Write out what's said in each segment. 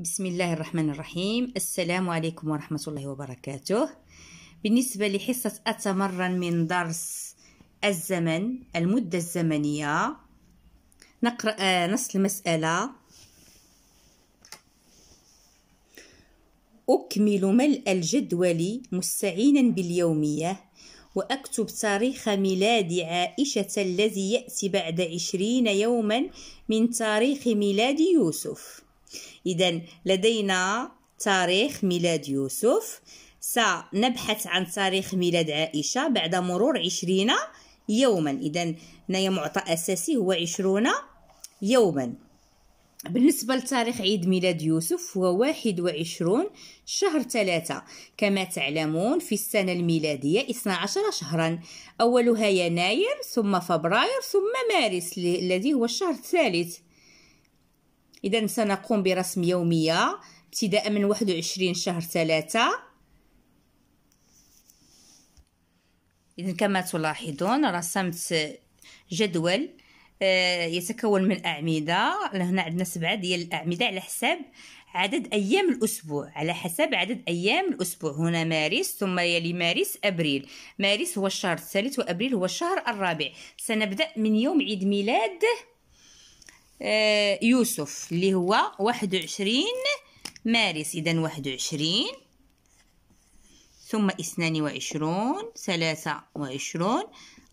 بسم الله الرحمن الرحيم السلام عليكم ورحمة الله وبركاته بالنسبة لحصة أتمرن من درس الزمن المدة الزمنية نقرأ آه، نص المسألة أكمل ملء الجدول مستعينا باليومية وأكتب تاريخ ميلاد عائشة الذي يأتي بعد عشرين يوما من تاريخ ميلاد يوسف إذا لدينا تاريخ ميلاد يوسف سنبحث عن تاريخ ميلاد عائشة بعد مرور عشرين يوما إذا هنايا معطى أساسي هو عشرون يوما بالنسبة لتاريخ عيد ميلاد يوسف هو واحد وعشرون شهر ثلاثة كما تعلمون في السنة الميلادية 12 شهرا أولها يناير ثم فبراير ثم مارس الذي هو الشهر الثالث إذا سنقوم برسم يومية ابتداء من 21 شهر 3 إذا كما تلاحظون رسمت جدول آه، يتكون من أعمدة هنا عندنا سبعة ديال الأعمدة على حساب عدد أيام الأسبوع على حسب عدد أيام الأسبوع هنا مارس ثم يلي مارس أبريل مارس هو الشهر الثالث وأبريل هو الشهر الرابع سنبدأ من يوم عيد ميلاد آه، يوسف اللي هو واحد وعشرين مارس إذا واحد وعشرين ثم اثنان وعشرون ثلاثة وعشرون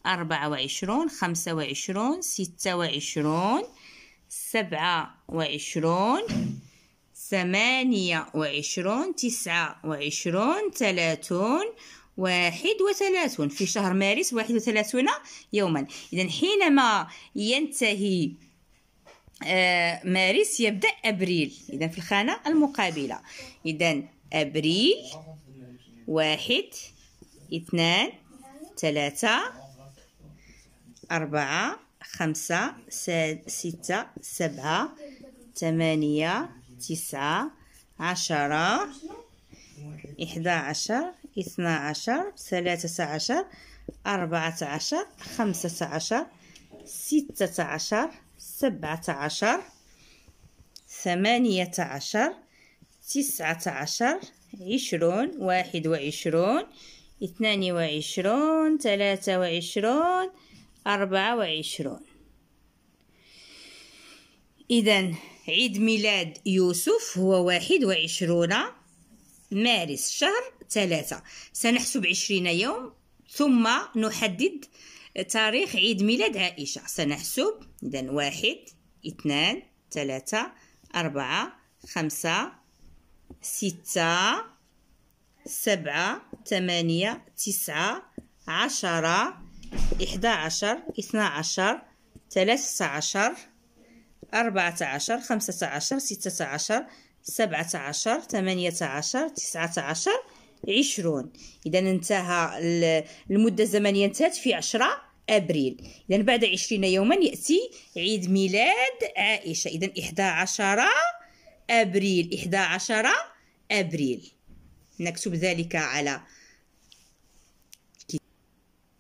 أربعة وعشرون خمسة وعشرون ستة وعشرون سبعة وعشرون ثمانية وعشرون تسعة وعشرون ثلاثون واحد وثلاثون في شهر مارس واحد وثلاثون يوما إذا حينما ينتهي آه، مارس يبدأ أبريل إذا في الخانة المقابلة إذا أبريل واحد اثنان ثلاثة أربعة خمسة ستة سبعة ثمانية تسعة عشرة إحدى عشر اثنا عشر ثلاثة عشر أربعة عشر خمسة عشر ستة عشر سبعة عشر ثمانية عشر تسعة عشر عشرون واحد وعشرون اثنان وعشرون ثلاثة وعشرون أربعة وعشرون إذا عيد ميلاد يوسف هو واحد وعشرون مارس شهر ثلاثة سنحسب عشرين يوم ثم نحدد تاريخ عيد ميلاد عائشة سنحسب إذا واحد اثنان ثلاثة أربعة خمسة ستة سبعة ثمانية تسعة عشرة إحدى عشر اثنا عشر ثلاثة عشر أربعة عشر خمسة عشر ستة عشر سبعة عشر ثمانية عشر تسعة عشر عشرون إذا انتهى المدة الزمنية انتهت في عشرة أبريل إذا بعد عشرين يوما يأتي عيد ميلاد عائشة إذا إحدى عشر أبريل إحدى عشر أبريل نكتب ذلك على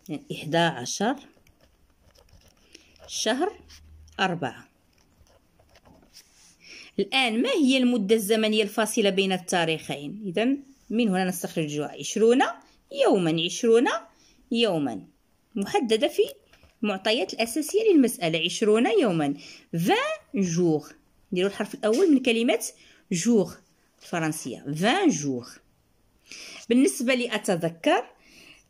يعني إحدى عشر شهر أربعة الآن ما هي المدة الزمنية الفاصلة بين التاريخين إذا من هنا نستخرج عشرون يوما عشرون يوما محددة في المعطيات الأساسية للمسألة عشرون يوما فان جوغ نديرو الحرف الأول من كلمة جوغ الفرنسية فان جوغ بالنسبة لأتذكر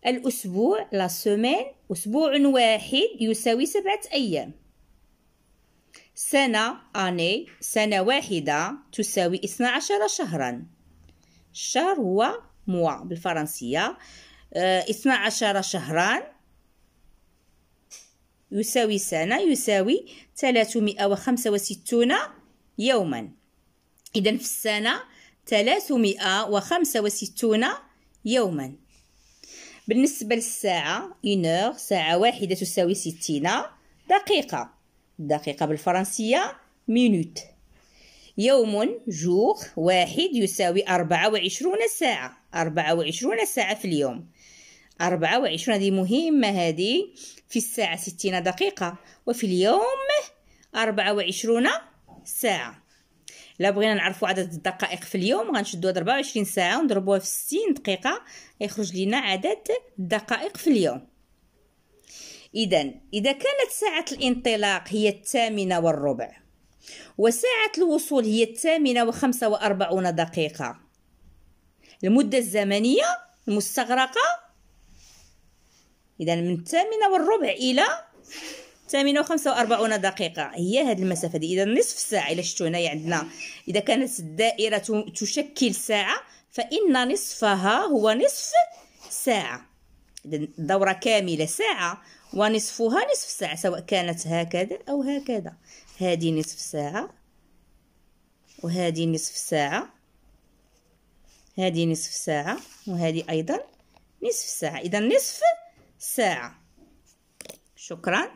الأسبوع لا سومين أسبوع واحد يساوي سبعة أيام سنة أني سنة واحدة تساوي اثنا عشر شهرا الشهر هو موا بالفرنسية آه، اثنا عشر شهرا يساوي سنة يساوي 365 يوما إذا في السنة 365 يوما بالنسبة للساعة إنور ساعة واحدة تساوي 60 دقيقة دقيقة بالفرنسية مينوت يوم جوخ واحد يساوي 24 ساعة 24 ساعة في اليوم أربعة وعشرون هذه مهمة هذه في الساعة ستين دقيقة وفي اليوم أربعة وعشرون ساعة لا بغينا نعرفوا عدد الدقائق في اليوم غنشدو هاد 24 ساعه ونضربوها في 60 دقيقه يخرج لنا عدد الدقائق في اليوم اذا اذا كانت ساعه الانطلاق هي الثامنه والربع وساعه الوصول هي الثامنه وخمسة وأربعون دقيقه المده الزمنيه المستغرقه إذا من الثامنة والربع إلى ثامنة وخمسة وأربعون دقيقة هي هذه المسافة دي إذا نصف ساعة إلا شتو هنايا عندنا إذا كانت الدائرة تشكل ساعة فإن نصفها هو نصف ساعة إذا دورة كاملة ساعة ونصفها نصف ساعة سواء كانت هكذا أو هكذا هذه نصف ساعة وهذه نصف ساعة هذه نصف ساعة وهذه أيضا نصف ساعة إذا نصف ساعة شكراً